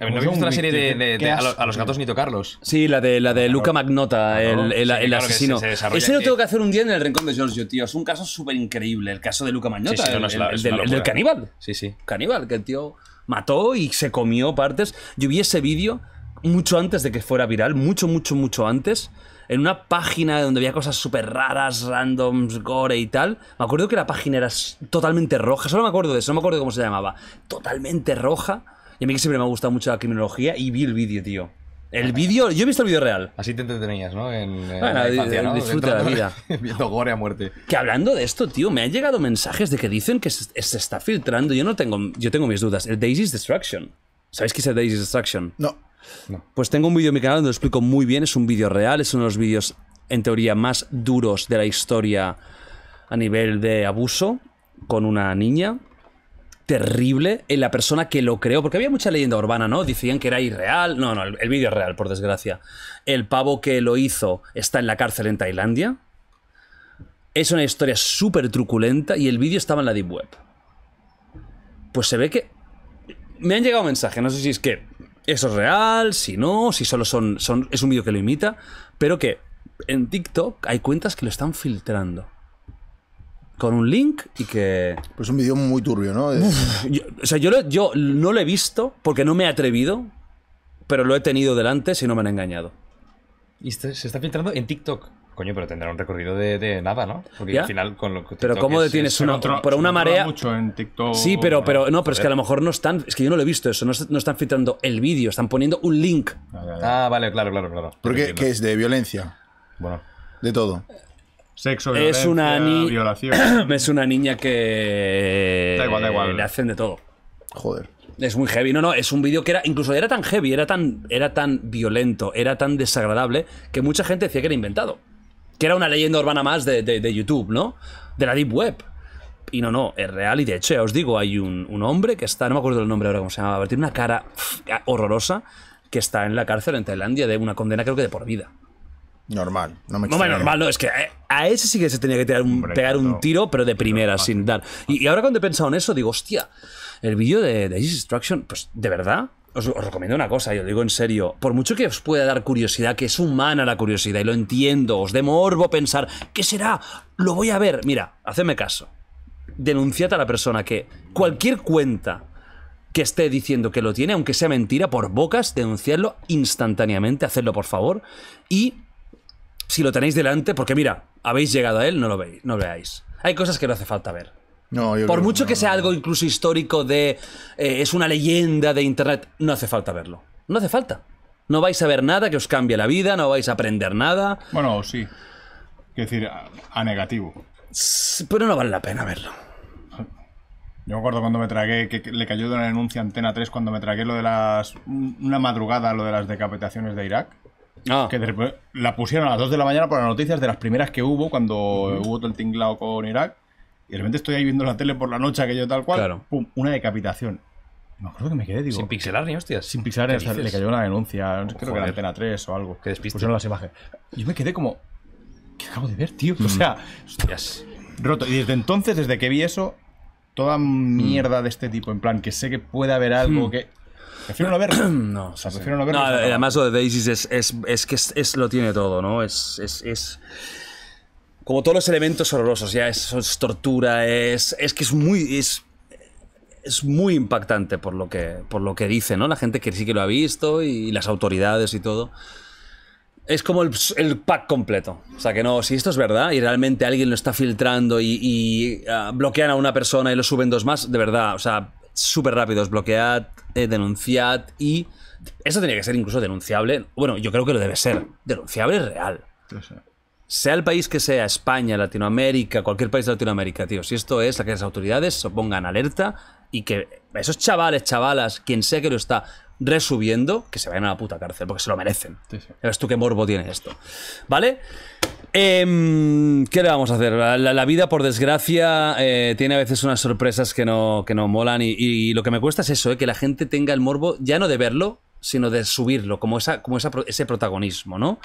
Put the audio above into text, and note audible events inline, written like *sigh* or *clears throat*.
no visto la serie de, a, los, gatos ni tocarlos? Sí, la de, la de Luca Magnota, el, asesino. Ese lo tengo que hacer un día en el Rincón de Giorgio, tío. Es un caso súper increíble, el caso de Luca Magnota, el, del, del, caníbal. Sí, sí. Caníbal, que el tío mató y se comió partes. Yo vi ese vídeo mucho antes de que fuera viral, mucho, mucho, mucho antes en una página donde había cosas súper raras, randoms, gore y tal. Me acuerdo que la página era totalmente roja, solo me acuerdo de eso, no me acuerdo cómo se llamaba. Totalmente roja. Y a mí que siempre me ha gustado mucho la criminología y vi el vídeo, tío. El ah. vídeo, yo he visto el vídeo real. Así te entretenías, ¿no? En, la eh, ¿no? Disfruta la vida. *laughs* Viendo gore a muerte. Que hablando de esto, tío, me han llegado mensajes de que dicen que se, está filtrando. Yo no tengo, yo tengo mis dudas. El Daisy's Destruction. ¿Sabéis qué es el Daisy's Destruction? No. Pues tengo un vídeo en mi canal donde lo explico muy bien, es un vídeo real, es uno de los vídeos en teoría más duros de la historia a nivel de abuso con una niña. Terrible en eh, la persona que lo creó, porque había mucha leyenda urbana, ¿no? Decían que era irreal. No, no, el, el vídeo es real, por desgracia. El pavo que lo hizo está en la cárcel en Tailandia. Es una historia súper truculenta y el vídeo estaba en la Deep Web. Pues se ve que. Me han llegado mensajes, no sé si es que eso es real, si no, si solo son, son es un vídeo que lo imita, pero que en TikTok hay cuentas que lo están filtrando. Con un link y que... Pues un vídeo muy turbio, ¿no? o sea, yo, yo no lo he visto porque no me he atrevido, pero lo he tenido delante si no me han engañado. Y este, se está filtrando en TikTok. Coño, pero tendrá un recorrido de, nada, ¿no? Porque al final con lo que Pero ¿cómo detienes una, por una marea? Sí, pero, pero no, pero es que a lo mejor no están, es que yo no lo he visto eso, no, están filtrando el vídeo, están poniendo un link. Ah, vale, claro, claro, claro. Porque es de violencia. Bueno, de todo. Sexo, violencia, es una *coughs* violación. *coughs* es una niña que da igual, da igual. le hacen de todo. Joder. Es muy heavy. No, no, es un vídeo que era incluso era tan heavy, era tan era tan violento, era tan desagradable que mucha gente decía que era inventado que era una leyenda urbana más de, YouTube, ¿no? De la Deep Web. Y no, no, es real. Y de hecho, ya os digo, hay un, hombre que está, no me acuerdo el nombre ahora cómo se llamaba, pero tiene una cara horrorosa que está en la cárcel en Tailandia de una condena, creo que de por vida. Normal, no me Bueno, normal, no, es que eh, a, ese sí que se tenía que pegar un tiro, pero de primera, sin dar. Y, ahora cuando he pensado en eso, digo, hostia, el vídeo de, de Destruction, pues de verdad, os, recomiendo una cosa, yo digo en serio. Por mucho que os pueda dar curiosidad, que es humana la curiosidad, y lo entiendo, os de morbo pensar, ¿qué será? Lo voy a ver. Mira, hacedme caso. Denunciad a la persona que cualquier cuenta que esté diciendo que lo tiene, aunque sea mentira, por bocas, denunciadlo instantáneamente, hacedlo por favor. Y si lo tenéis delante, porque mira, habéis llegado a él, no lo veis, no lo veáis. Hay cosas que no hace falta ver. Por mucho que sea algo incluso histórico de eh, es una leyenda de Internet, no hace falta verlo. No hace falta. No vais a ver nada que os cambie la vida, no vais a aprender nada. Bueno, sí. Quiero decir, a, negativo. Pero no vale la pena verlo. Yo me acuerdo cuando me tragué, que le cayó de una denuncia Antena 3 cuando me tragué lo de las. Una madrugada, lo de las decapitaciones de Irak. Ah. Que después la pusieron a las 2 de la mañana por las noticias de las primeras que hubo cuando hubo todo el tinglao con Irak. Y de repente estoy ahí viendo la tele por la noche, aquello tal cual. Claro. Pum, una decapitación. Me acuerdo que me quedé, digo. Sin pixelar ni hostias. Sin pixelar, sea, le cayó una denuncia. creo que era Antena 3 o algo. Que despiste. Pusieron las imágenes. yo me quedé como. ¿Qué acabo de ver, tío? *laughs* O sea, hostias. Roto. Y desde entonces, desde que vi eso, toda mierda de este tipo. En plan, que sé que puede haber algo hmm. que. Prefiero no ver *clears throat* no, o sea, prefiero no verlo. No, además, lo de Daisy es, es, es, que es, lo tiene todo, ¿no? es, es como todos los elementos horrorosos, ya es, es tortura, es, es que es muy, es, muy impactante por lo que, por lo que dice, ¿no? La gente que sí que lo ha visto y, las autoridades y todo. Es como el, pack completo. O sea que no, si esto es verdad y realmente alguien lo está filtrando y, ah, bloquean a una persona y lo suben dos más, de verdad, o sea, súper rápidos. Bloquead, eh, denunciad y. Eso tenía que ser incluso denunciable. Bueno, yo creo que lo debe ser. Denunciable es real sea el país que sea, España, Latinoamérica, cualquier país de Latinoamérica, tío, si esto es, que las autoridades se pongan alerta y que esos chavales, chavalas, quien sea que lo está resubiendo, que se vayan a la puta cárcel, porque se lo merecen. Sí, ¿Ves tú qué morbo tiene esto? ¿Vale? Em, ¿Qué le vamos a hacer? La, vida, por desgracia, eh, tiene a veces unas sorpresas que no, que no molan y, lo que me cuesta es eso, eh, que la gente tenga el morbo ya no de verlo, sino de subirlo, como, esa, como ese protagonismo, ¿no?